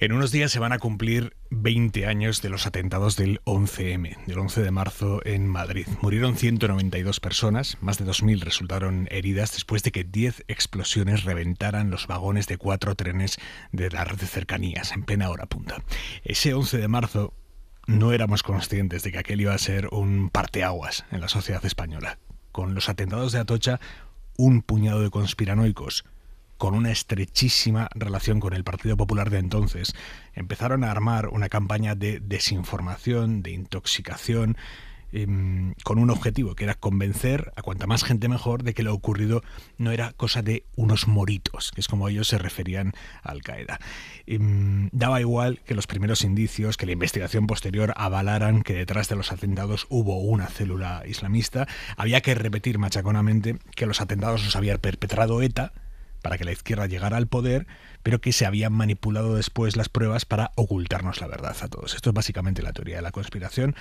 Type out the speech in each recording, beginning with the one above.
En unos días se van a cumplir 20 años de los atentados del 11M, del 11 de marzo en Madrid. Murieron 192 personas, más de 2.000 resultaron heridas después de que 10 explosiones reventaran los vagones de cuatro trenes de la red de cercanías en plena hora punta. Ese 11 de marzo no éramos conscientes de que aquel iba a ser un parteaguas en la sociedad española. Con los atentados de Atocha, un puñado de conspiranoicos con una estrechísima relación con el Partido Popular de entonces, empezaron a armar una campaña de desinformación, de intoxicación, em, con un objetivo, que era convencer a cuanta más gente mejor de que lo ocurrido no era cosa de unos moritos, que es como ellos se referían a Al-Qaeda. Em, daba igual que los primeros indicios, que la investigación posterior avalaran que detrás de los atentados hubo una célula islamista, había que repetir machaconamente que los atentados los había perpetrado ETA, para que la izquierda llegara al poder, pero que se habían manipulado después las pruebas para ocultarnos la verdad a todos. Esto es básicamente la teoría de la conspiración.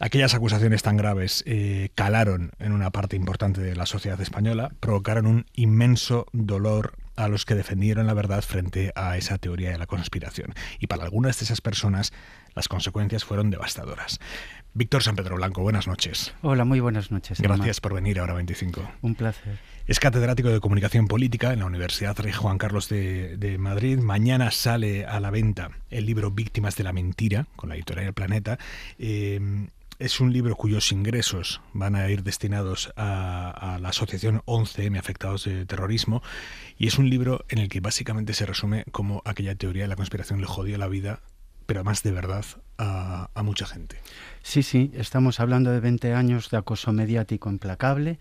Aquellas acusaciones tan graves eh, calaron en una parte importante de la sociedad española, provocaron un inmenso dolor a los que defendieron la verdad frente a esa teoría de la conspiración. Y para algunas de esas personas las consecuencias fueron devastadoras. Víctor San Pedro Blanco, buenas noches. Hola, muy buenas noches. Gracias por venir ahora 25. Un placer. Es catedrático de Comunicación Política en la Universidad Rey Juan Carlos de, Madrid. Mañana sale a la venta el libro Víctimas de la Mentira con la editorial Planeta. Eh, es un libro cuyos ingresos van a ir destinados a, la asociación 11M afectados de terrorismo y es un libro en el que básicamente se resume cómo aquella teoría de la conspiración le jodió la vida pero más de verdad, a, mucha gente. Sí, sí, estamos hablando de 20 años de acoso mediático implacable,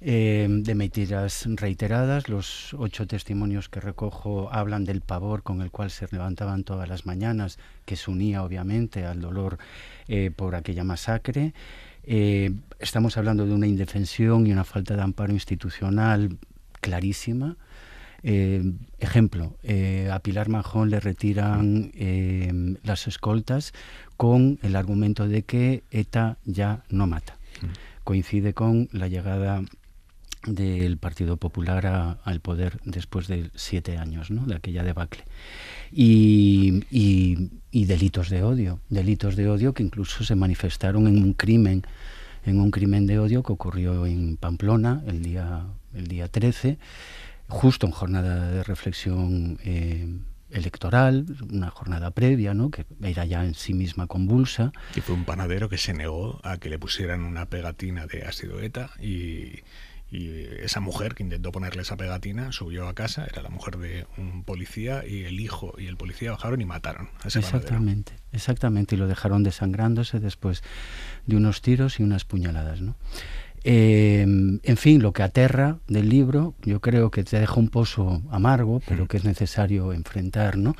eh, de mentiras reiteradas. Los ocho testimonios que recojo hablan del pavor con el cual se levantaban todas las mañanas, que se unía obviamente al dolor eh, por aquella masacre. Eh, estamos hablando de una indefensión y una falta de amparo institucional clarísima eh, ejemplo, eh, a Pilar Majón le retiran eh, las escoltas con el argumento de que ETA ya no mata. Mm. Coincide con la llegada del Partido Popular al poder después de siete años, ¿no? de aquella debacle. Y, y, delitos de odio, delitos de odio que incluso se manifestaron en un crimen, en un crimen de odio que ocurrió en Pamplona el día, el día 13, justo en jornada de reflexión eh, electoral, una jornada previa, ¿no? que era ya en sí misma convulsa. Y fue un panadero que se negó a que le pusieran una pegatina de ácido y, esa mujer que intentó ponerle esa pegatina subió a casa, era la mujer de un policía y el hijo y el policía bajaron y mataron a ese Exactamente, exactamente, y lo dejaron desangrándose después de unos tiros y unas puñaladas. ¿no? Eh, en fin, lo que aterra del libro, yo creo que te deja un pozo amargo, pero que es necesario enfrentar, ¿no?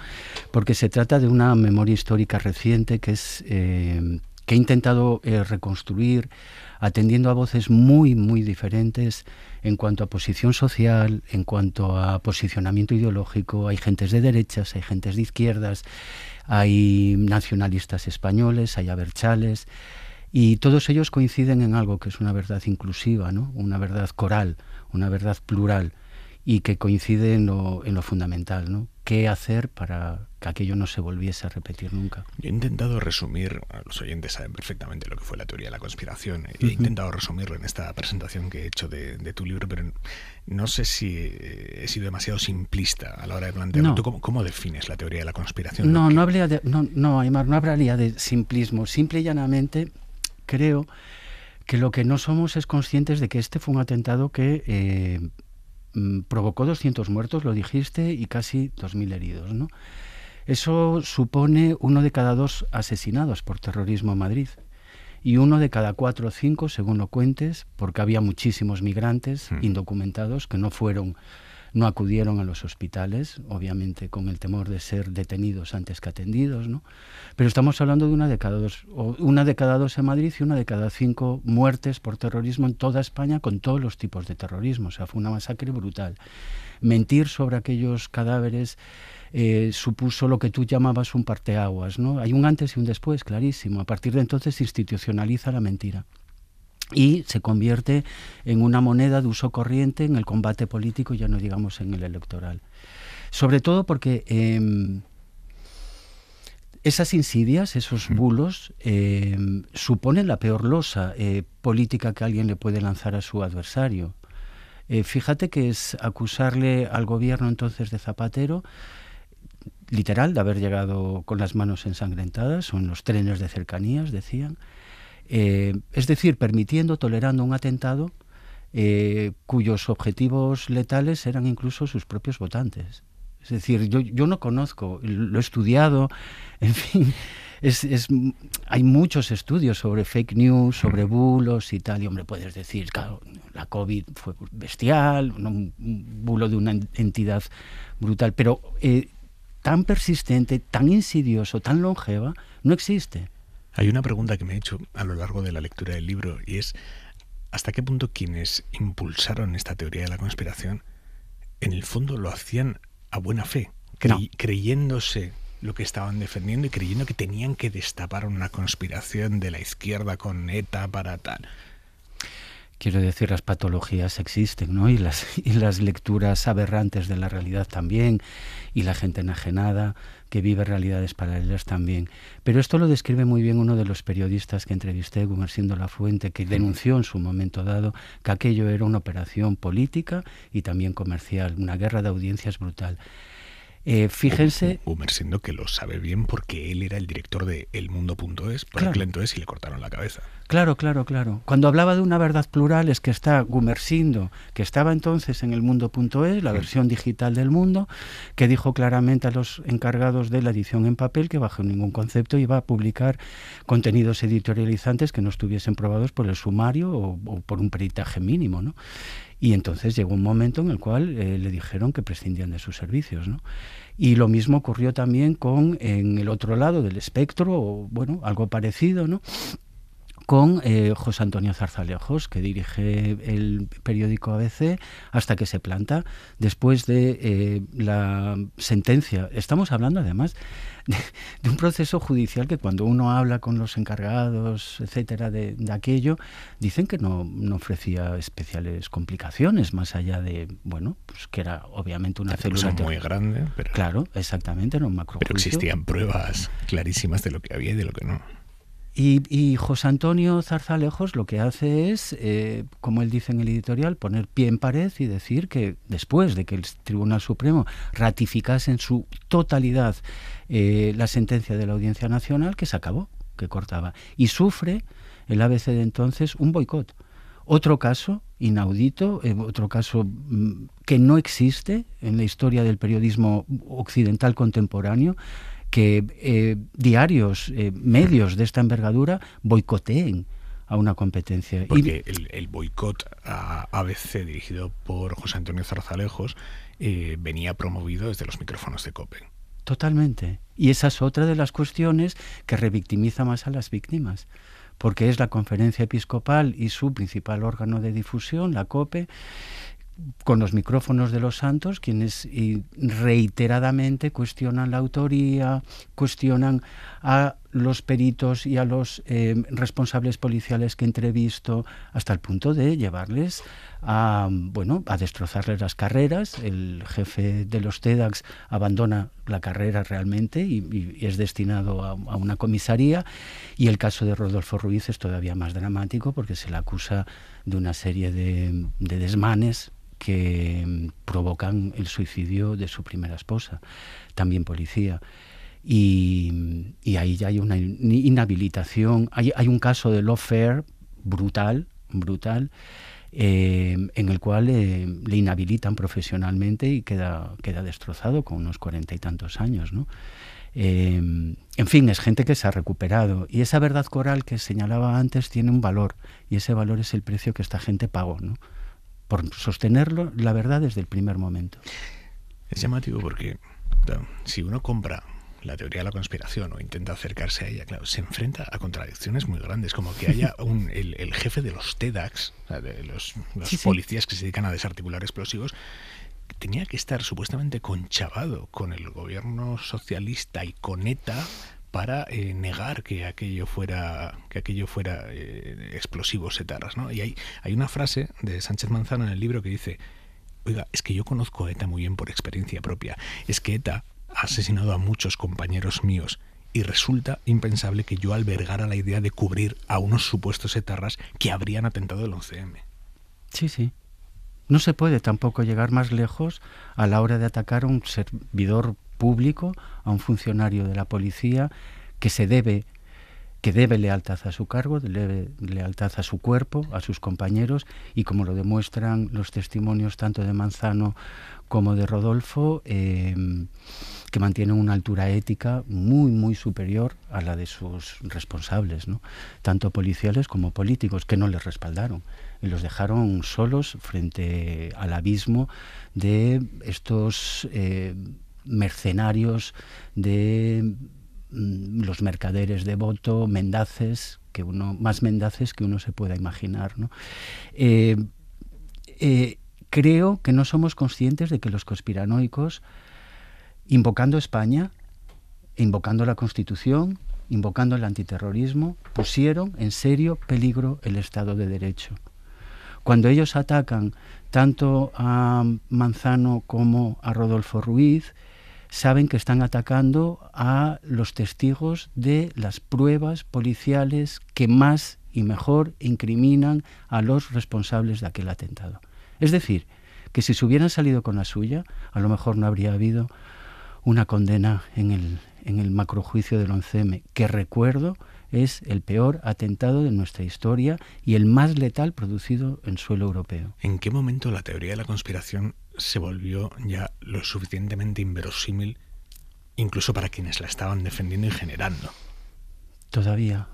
Porque se trata de una memoria histórica reciente que es eh, que he intentado eh, reconstruir atendiendo a voces muy, muy diferentes en cuanto a posición social, en cuanto a posicionamiento ideológico. Hay gentes de derechas, hay gentes de izquierdas, hay nacionalistas españoles, hay aberchales, y todos ellos coinciden en algo que es una verdad inclusiva, ¿no? una verdad coral, una verdad plural, y que coincide en lo, fundamental, ¿no? ¿Qué hacer para que aquello no se volviese a repetir nunca? he intentado resumir, ah, los oyentes saben perfectamente lo que fue la teoría de la conspiración, eh, he intentado resumirlo en esta presentación que he hecho de, tu libro, pero no sé si eh, he sido demasiado simplista a la hora de plantearlo. cómo, defines la teoría de la conspiración? No, no, no, no, Aymar, no hablaría de simplismo. Simple y llanamente creo que lo que no somos es conscientes de que este fue un atentado que eh, mm, provocó 200 muertos, lo dijiste, y casi 2.000 heridos. ¿no? Eso supone uno de cada dos asesinados por terrorismo en Madrid y uno de cada cuatro o cinco, según lo cuentes, porque había muchísimos migrantes hmm. indocumentados que no fueron no acudieron a los hospitales, obviamente con el temor de ser detenidos antes que atendidos, ¿no? Pero estamos hablando de una de cada dos, una dos en Madrid y una de cada cinco muertes por terrorismo en toda España con todos los tipos de terrorismo. O sea, fue una masacre brutal. Mentir sobre aquellos cadáveres eh, supuso lo que tú llamabas un parteaguas, ¿no? Hay un antes y un después, clarísimo. A partir de entonces se institucionaliza la mentira y se convierte en una moneda de uso corriente en el combate político, ya no digamos en el electoral. Sobre todo porque em, esas insidias, esos mm. bulos, em, suponen la peor losa eh, política que alguien le puede lanzar a su adversario. Eh, fíjate que es acusarle al gobierno entonces de Zapatero literal de haber llegado con las manos ensangrentadas o en los trenes de cercanías, decían, eh, es decir, permitiendo, tolerando un atentado eh, cuyos objetivos letales eran incluso sus propios votantes. Es decir, yo, no conozco, lo he estudiado, en fin, es, hay muchos estudios sobre fake news, sobre bulos y tal, y hombre, puedes decir, claro, la COVID fue bestial, un bulo de una entidad brutal, pero eh, tan persistente, tan insidioso, tan longeva, no existe. Hay una pregunta que me he hecho a lo largo de la lectura del libro y es ¿hasta qué punto quienes impulsaron esta teoría de la conspiración en el fondo lo hacían a buena fe, creyéndose lo que estaban defendiendo y creyendo que tenían que destapar una conspiración de la izquierda con ETA para tal? Quiero decir, las patologías existen, ¿no? y las lecturas aberrantes de la realidad también, y la gente enajenada, que vive realidades paralelas también. Pero esto lo describe muy bien uno de los periodistas que entrevisté, siendo La Fuente, que denunció en su momento dado que aquello era una operación política y también comercial, una guerra de audiencias brutal. Eh, fíjense. Gumersindo que lo sabe bien porque él era el director de elmundo.es, por el y le cortaron la cabeza. Claro, claro, claro. Cuando hablaba de una verdad plural es que está Gumersindo, que estaba entonces en El Mundo.es, la mm. versión digital del mundo, que dijo claramente a los encargados de la edición en papel que bajo ningún concepto iba a publicar contenidos editorializantes que no estuviesen probados por el sumario o por un peritaje mínimo, ¿no? Y entonces llegó un momento en el cual eh, le dijeron que prescindían de sus servicios. ¿no? Y lo mismo ocurrió también con en el otro lado del espectro, o bueno, algo parecido, ¿no? con eh, José Antonio Zarzalejos, que dirige el periódico ABC hasta que se planta, después de eh, la sentencia. Estamos hablando además de, un proceso judicial que cuando uno habla con los encargados, etcétera, de, aquello, dicen que no, ofrecía especiales complicaciones, más allá de, bueno, pues que era obviamente una célula muy grande, pero... Claro, exactamente, no un macro Pero existían pruebas clarísimas de lo que había y de lo que no. Y, y, José Antonio Zarzalejos lo que hace es, eh, como él dice en el editorial, poner pie en pared y decir que después de que el Tribunal Supremo ratificase en su totalidad eh, la sentencia de la Audiencia Nacional, que se acabó, que cortaba. Y sufre el ABC de entonces un boicot. Otro caso inaudito, eh, otro caso mm, que no existe en la historia del periodismo occidental contemporáneo, que eh, diarios, eh, medios de esta envergadura boicoteen a una competencia. Porque el, boicot a ABC dirigido por José Antonio Zarzalejos eh, venía promovido desde los micrófonos de COPE. Totalmente. Y esa es otra de las cuestiones que revictimiza más a las víctimas porque es la conferencia episcopal y su principal órgano de difusión, la COPE, con los micrófonos de los santos, quienes eh, reiteradamente cuestionan la autoría, cuestionan a los peritos y a los eh, responsables policiales que entrevisto hasta el punto de llevarles a bueno a destrozarles las carreras el jefe de los TEDAX abandona la carrera realmente y, es destinado a, una comisaría y el caso de Rodolfo Ruiz es todavía más dramático porque se le acusa de una serie de desmanes que provocan el suicidio de su primera esposa también policía y, ahí ya hay una inhabilitación. Hay, hay un caso de lawfare brutal, brutal, eh, en el cual eh, le inhabilitan profesionalmente y queda, queda destrozado con unos cuarenta y tantos años. ¿no? Eh, en fin, es gente que se ha recuperado. Y esa verdad coral que señalaba antes tiene un valor, y ese valor es el precio que esta gente pagó, ¿no? por sostenerlo, la verdad, desde el primer momento. Es llamativo porque si uno compra la teoría de la conspiración o intenta acercarse a ella, claro, se enfrenta a contradicciones muy grandes, como que haya un, el, jefe de los TEDAX, de los, policías que se dedican a desarticular explosivos, tenía que estar supuestamente conchavado con el gobierno socialista y con ETA para eh, negar que aquello fuera que aquello fuera eh, explosivos etarras, ¿no? Y hay, hay una frase de Sánchez Manzano en el libro que dice oiga, es que yo conozco a ETA muy bien por experiencia propia. Es que ETA ha asesinado a muchos compañeros míos y resulta impensable que yo albergara la idea de cubrir a unos supuestos etarras que habrían atentado el 11M. Sí, sí. No se puede tampoco llegar más lejos a la hora de atacar a un servidor público, a un funcionario de la policía, que se debe que debe lealtad a su cargo, debe lealtad a su cuerpo, a sus compañeros, y como lo demuestran los testimonios tanto de Manzano como de Rodolfo, em, que mantienen una altura ética muy, muy superior a la de sus responsables, tanto policiales como políticos, que no les respaldaron y los dejaron solos frente al abismo de estos eh, mercenarios de Mm, los mercaderes de voto, mendaces, que uno, más mendaces que uno se pueda imaginar. Eh, eh, creo que no somos conscientes de que los conspiranoicos, invocando España, invocando la Constitución, invocando el antiterrorismo, pusieron en serio peligro el Estado de Derecho. Cuando ellos atacan tanto a Manzano como a Rodolfo Ruiz, saben que están atacando a los testigos de las pruebas policiales que más y mejor incriminan a los responsables de aquel atentado. Es decir, que si se hubieran salido con la suya, a lo mejor no habría habido una condena en el, macrojuicio del 11M, que recuerdo es el peor atentado de nuestra historia y el más letal producido en suelo europeo. ¿En qué momento la teoría de la conspiración se volvió ya lo suficientemente inverosímil, incluso para quienes la estaban defendiendo y generando? Todavía,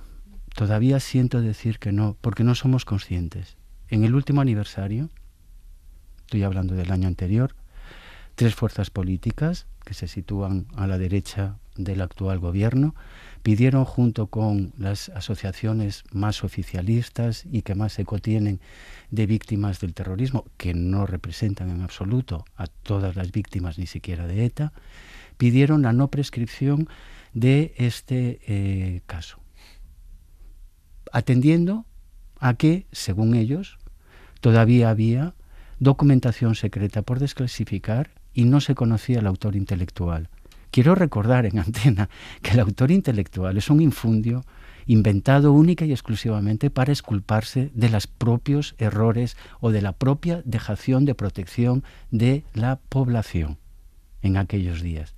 todavía siento decir que no, porque no somos conscientes. En el último aniversario, estoy hablando del año anterior, tres fuerzas políticas que se sitúan a la derecha del actual gobierno, pidieron junto con las asociaciones más oficialistas y que más eco tienen de víctimas del terrorismo, que no representan en absoluto a todas las víctimas, ni siquiera de ETA, pidieron la no prescripción de este eh, caso, atendiendo a que, según ellos, todavía había documentación secreta por desclasificar y no se conocía el autor intelectual. Quiero recordar en antena que el autor intelectual es un infundio inventado única y exclusivamente para esculparse de los propios errores o de la propia dejación de protección de la población en aquellos días.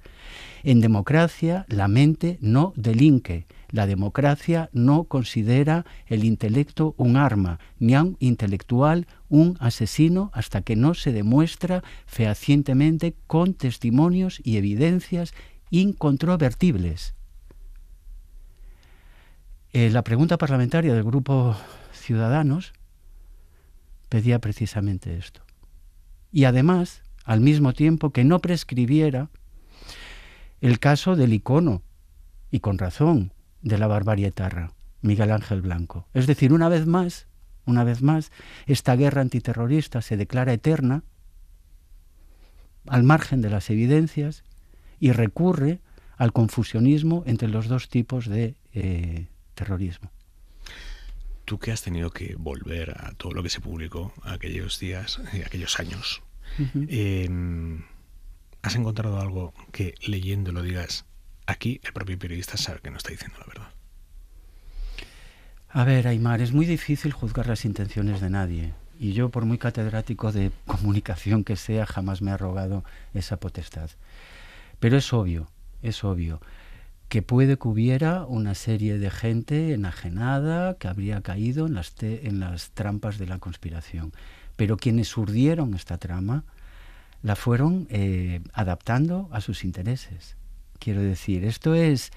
En democracia la mente no delinque, la democracia no considera el intelecto un arma, ni a un intelectual un asesino hasta que no se demuestra fehacientemente con testimonios y evidencias incontrovertibles. Eh, la pregunta parlamentaria del grupo Ciudadanos pedía precisamente esto. Y además, al mismo tiempo, que no prescribiera el caso del icono, y con razón, de la barbarie barbarietarra, Miguel Ángel Blanco. Es decir, una vez más, una vez más, esta guerra antiterrorista se declara eterna al margen de las evidencias y recurre al confusionismo entre los dos tipos de eh, terrorismo. Tú que has tenido que volver a todo lo que se publicó aquellos días, y eh, aquellos años, em, ¿has encontrado algo que leyéndolo digas, Aquí el propio periodista sabe que no está diciendo la verdad. A ver, Aymar, es muy difícil juzgar las intenciones de nadie. Y yo, por muy catedrático de comunicación que sea, jamás me ha rogado esa potestad. Pero es obvio, es obvio, que puede que hubiera una serie de gente enajenada que habría caído en las, en las trampas de la conspiración. Pero quienes urdieron esta trama la fueron eh, adaptando a sus intereses. Quiero decir, esto es,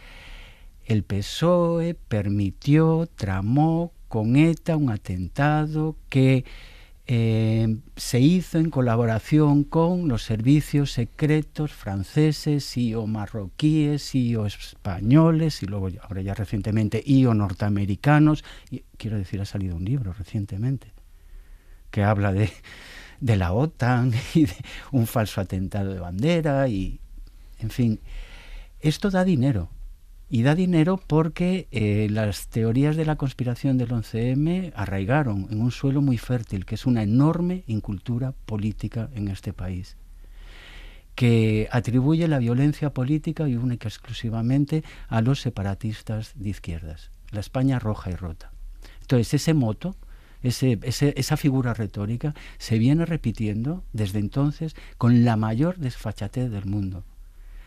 el PSOE permitió, tramó con ETA un atentado que eh, se hizo en colaboración con los servicios secretos franceses y o marroquíes y o españoles y luego ahora ya recientemente y o norteamericanos. quiero decir, ha salido un libro recientemente que habla de, de la OTAN y de un falso atentado de bandera y, en fin, esto da dinero. Y da dinero porque eh, las teorías de la conspiración del 11M arraigaron en un suelo muy fértil, que es una enorme incultura política en este país, que atribuye la violencia política y única exclusivamente a los separatistas de izquierdas, la España roja y rota. Entonces, ese moto, esa figura retórica, se viene repitiendo desde entonces con la mayor desfachatez del mundo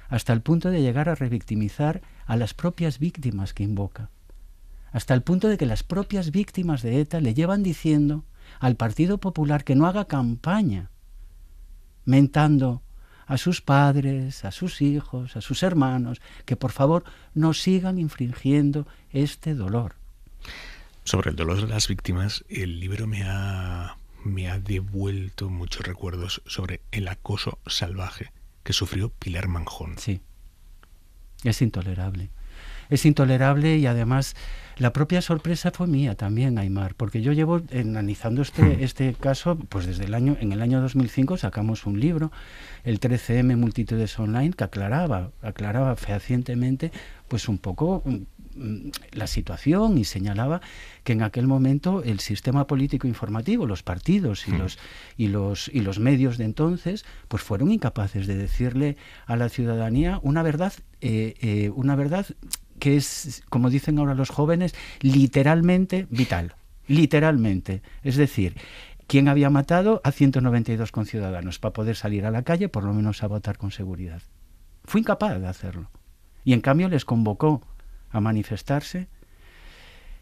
hasta el punto de llegar a revictimizar a las propias víctimas que invoca, hasta el punto de que las propias víctimas de ETA le llevan diciendo al Partido Popular que no haga campaña, mentando a sus padres, a sus hijos, a sus hermanos, que por favor no sigan infringiendo este dolor. Sobre el dolor de las víctimas, el libro me ha, me ha devuelto muchos recuerdos sobre el acoso salvaje que sufrió Pilar Manjón. Sí, es intolerable. Es intolerable y además la propia sorpresa fue mía también, Aymar, porque yo llevo analizando este, hmm. este caso, pues desde el año, en el año 2005 sacamos un libro, el 13M Multitudes Online, que aclaraba, aclaraba fehacientemente, pues un poco mm, la situación y señalaba que en aquel momento el sistema político informativo, los partidos y, mm. los, los, y los medios de entonces, pues fueron incapaces de decirle a la ciudadanía una verdad, eh, eh, una verdad que es, como dicen ahora los jóvenes, literalmente vital. Literalmente. Es decir, quién había matado a 192 conciudadanos para poder salir a la calle, por lo menos a votar con seguridad. Fue incapaz de hacerlo. Y en cambio les convocó a manifestarse.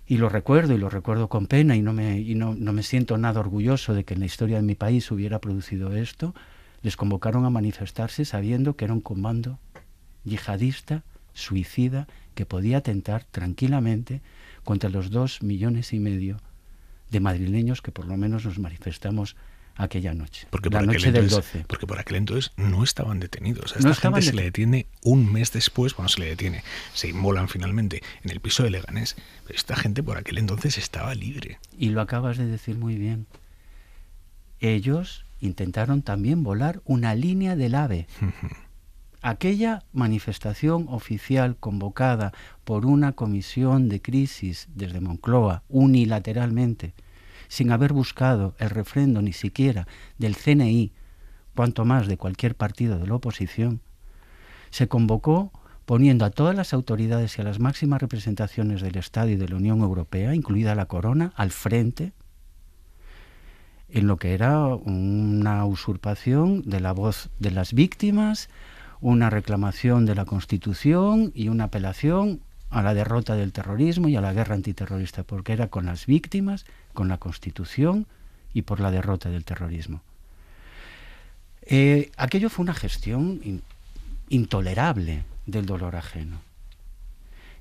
Y lo recuerdo, y lo recuerdo con pena, y no me, y no, no me siento nada orgulloso de que en la historia de mi país hubiera producido esto. Les convocaron a manifestarse sabiendo que era un comando yihadista, suicida, que podía atentar tranquilamente contra los dos millones y medio de madrileños que por lo menos nos manifestamos aquella noche. Porque la del Porque por aquel entonces no estaban detenidos. A esta gente se le detiene un mes después, cuando se le detiene, se inmolan finalmente en el piso de Leganés. Pero esta gente por aquel entonces estaba libre. Y lo acabas de decir muy bien. Ellos intentaron también volar una línea del ave. Aquella manifestación oficial convocada por una comisión de crisis desde Moncloa unilateralmente sin haber buscado el refrendo ni siquiera del CNI, cuanto más de cualquier partido de la oposición, se convocó poniendo a todas las autoridades y a las máximas representaciones del Estado y de la Unión Europea, incluida la Corona, al frente en lo que era una usurpación de la voz de las víctimas, una reclamación de la Constitución y una apelación a la derrota del terrorismo y a la guerra antiterrorista, porque era con las víctimas con la Constitución y por la derrota del terrorismo. Eh, aquello fue una gestión intolerable del dolor ajeno.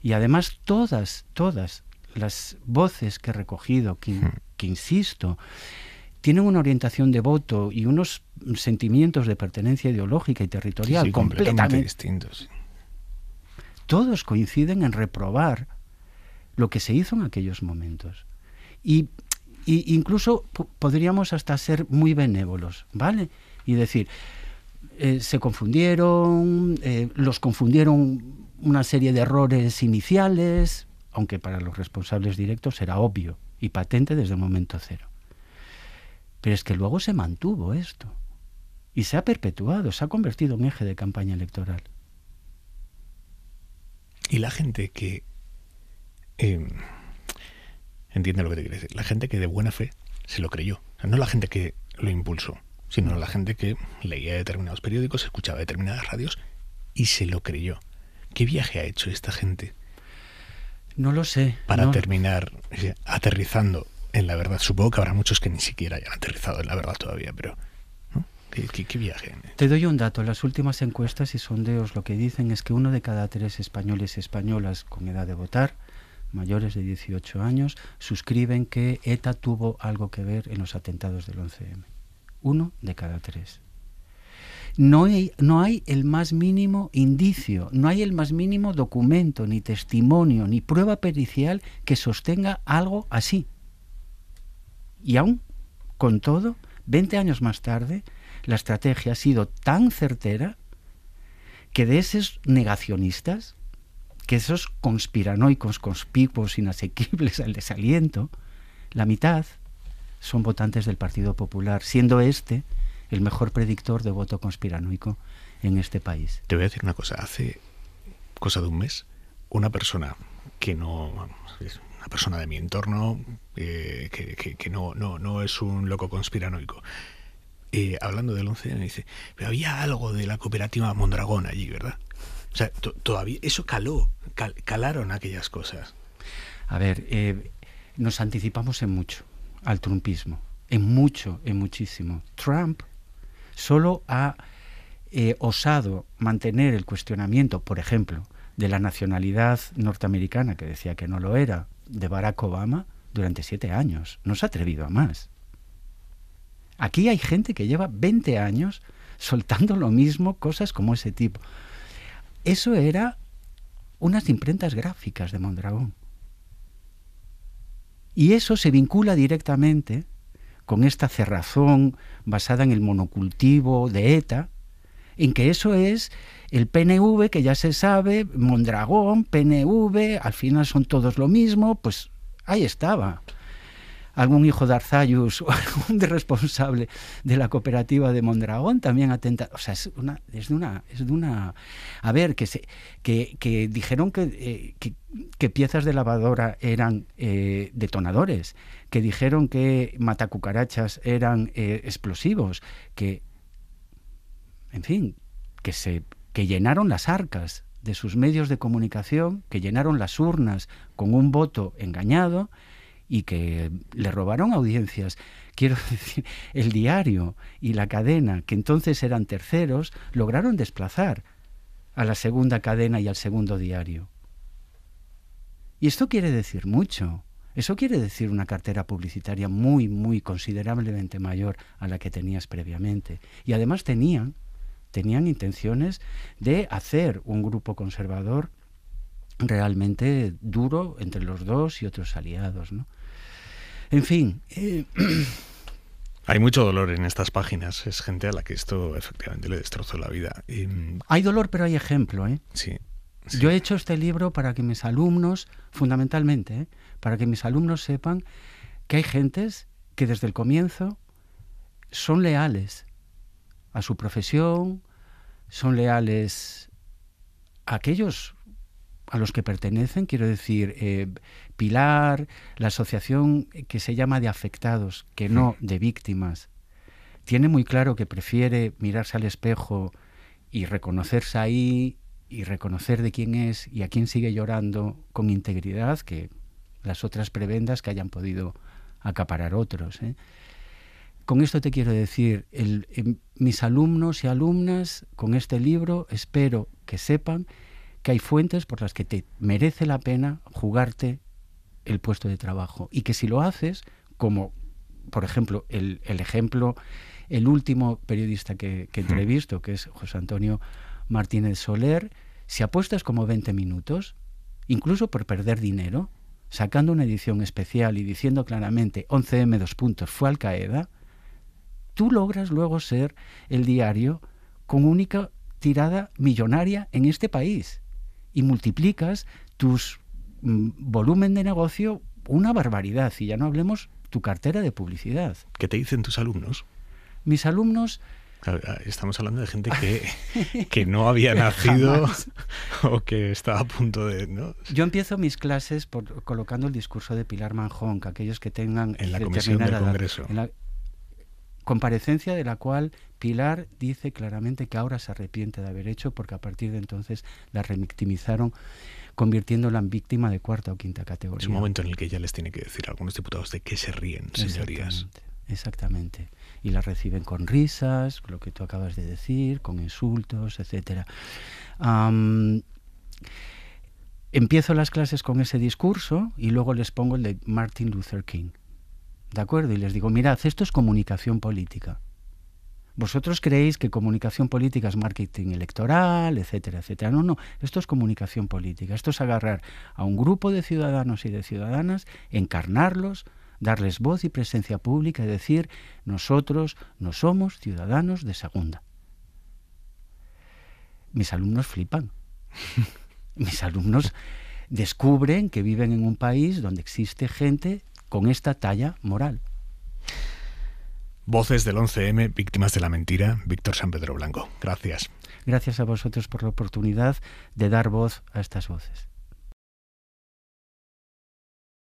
Y además todas, todas las voces que he recogido, hmm. que, insisto, tienen una orientación de voto y unos sentimientos de pertenencia ideológica y territorial completamente distintos. Todos coinciden en reprobar lo que se hizo en aquellos momentos y, incluso podríamos hasta ser muy benévolos, ¿vale? Y decir, eh, se confundieron, eh, los confundieron una serie de errores iniciales, aunque para los responsables directos era obvio y patente desde el momento cero. Pero es que luego se mantuvo esto y se ha perpetuado, se ha convertido en eje de campaña electoral. Y la gente que... Em, Entiende lo que te quiero decir. La gente que de buena fe se lo creyó. no la gente que lo impulsó, sino la gente que leía determinados periódicos, escuchaba determinadas radios y se lo creyó. ¿Qué viaje ha hecho esta gente? No lo sé. Para terminar aterrizando en la verdad. Supongo que habrá muchos que ni siquiera hayan aterrizado en la verdad todavía, pero... ¿Qué, qué viaje? Te doy un dato. Las últimas encuestas y sondeos lo que dicen es que uno de cada tres españoles y españolas con edad de votar mayores de 18 años suscriben que ETA tuvo algo que ver en los atentados del 11M. Uno de cada tres. No hay, no hay, el más mínimo indicio, no hay el más mínimo documento, ni testimonio, ni prueba pericial que sostenga algo así. Y aún con todo, 20 años más tarde, la estrategia ha sido tan certera que de esos negacionistas, que esos conspiranoicos, conspicuos, inasequibles al desaliento, la mitad son votantes del Partido Popular, siendo este el mejor predictor de voto conspiranoico en este país. Te voy a decir una cosa, hace cosa de un mes, una persona que no es una persona de mi entorno, eh, que, no, no, no es un loco conspiranoico, eh, hablando del 11, me dice, pero había algo de la cooperativa Mondragón allí, ¿verdad? O sea, todavía eso caló, calaron aquellas cosas. A ver, eh, nos anticipamos en mucho al trumpismo, en mucho, en muchísimo. Trump solo ha eh, osado mantener el cuestionamiento, por ejemplo, de la nacionalidad norteamericana, que decía que no lo era, de Barack Obama, durante siete años. No se ha atrevido a más. Aquí hay gente que lleva 20 años soltando lo mismo, cosas como ese tipo. Eso era unas imprentas gráficas de Mondragón. Y eso se vincula directamente con esta cerrazón basada en el monocultivo de ETA, en que eso es el PNV, que ya se sabe, Mondragón, PNV, al final son todos lo mismo, pues ahí estaba algún hijo de Arzayus o algún de responsable de la cooperativa de Mondragón también atenta O sea, es, una, es, de, una, es una... A ver, que, se, que, dijeron eh, que, que, piezas de lavadora eran eh, detonadores, que dijeron que matacucarachas eran eh, explosivos, que... En fin, que, se, que llenaron las arcas de sus medios de comunicación, que llenaron las urnas con un voto engañado y que le robaron audiencias. Quiero decir, el diario y la cadena, que entonces eran terceros, lograron desplazar a la segunda cadena y al segundo diario. Y esto quiere decir mucho. Eso quiere decir una cartera publicitaria muy, muy considerablemente mayor a la que tenías previamente. Y además tenían, tenían intenciones de hacer un grupo conservador realmente duro entre los dos y otros aliados. ¿no? En fin. Eh, hay mucho dolor en estas páginas. Es gente a la que esto efectivamente le destrozó la vida. Mm, hay dolor, pero hay ejemplo. ¿eh? Yo he hecho este libro para que mis alumnos, fundamentalmente, ¿eh? para que mis alumnos sepan que hay gentes que desde el comienzo son leales a su profesión, son leales a aquellos a los que pertenecen, quiero decir, eh, Pilar, la asociación que se llama de afectados, que no de víctimas, tiene muy claro que prefiere mirarse al espejo y reconocerse ahí y reconocer de quién es y a quién sigue llorando con integridad que las otras prebendas que hayan podido acaparar otros. ¿eh? Con esto te quiero decir, em, mis alumnos y alumnas con este libro espero que sepan que hay fuentes por las que te merece la pena jugarte el puesto de trabajo y que si lo haces, como por ejemplo el, ejemplo, el último periodista que, que entrevisto, que es José Antonio Martínez Soler, si apuestas como 20 minutos, incluso por perder dinero, sacando una edición especial y diciendo claramente 11M dos puntos fue Al Qaeda, tú logras luego ser el diario con única tirada millonaria en este país y multiplicas tus mm, volumen de negocio una barbaridad. Y ya no hablemos tu cartera de publicidad. ¿Qué te dicen tus alumnos? Mis alumnos... Estamos hablando de gente que, que no había nacido o que estaba a punto de... ¿no? Yo empiezo mis clases por, colocando el discurso de Pilar Manjón, que aquellos que tengan... En la comisión del Congreso. En la comparecencia de la cual Pilar dice claramente que ahora se arrepiente de haber hecho porque a partir de entonces la revictimizaron convirtiéndola en víctima de cuarta o quinta categoría. Es un momento en el que ya les tiene que decir a algunos diputados de qué se ríen, señorías. Exactamente, Y la reciben con risas, lo que tú acabas de decir, con insultos, etcétera. empiezo las clases con ese discurso y luego les pongo el de Martin Luther King. ¿De acuerdo? Y les digo, mirad, esto es comunicación política. Vosotros creéis que comunicación política es marketing electoral, etcétera, etcétera. No, no, esto es comunicación política, esto es agarrar a un grupo de ciudadanos y de ciudadanas, encarnarlos, darles voz y presencia pública y decir, nosotros no somos ciudadanos de segunda. Mis alumnos flipan. Mis alumnos descubren que viven en un país donde existe gente con esta talla moral. Voces del 11M, víctimas de la mentira, Víctor San Pedro Blanco. Gracias. Gracias a vosotros por la oportunidad de dar voz a estas voces.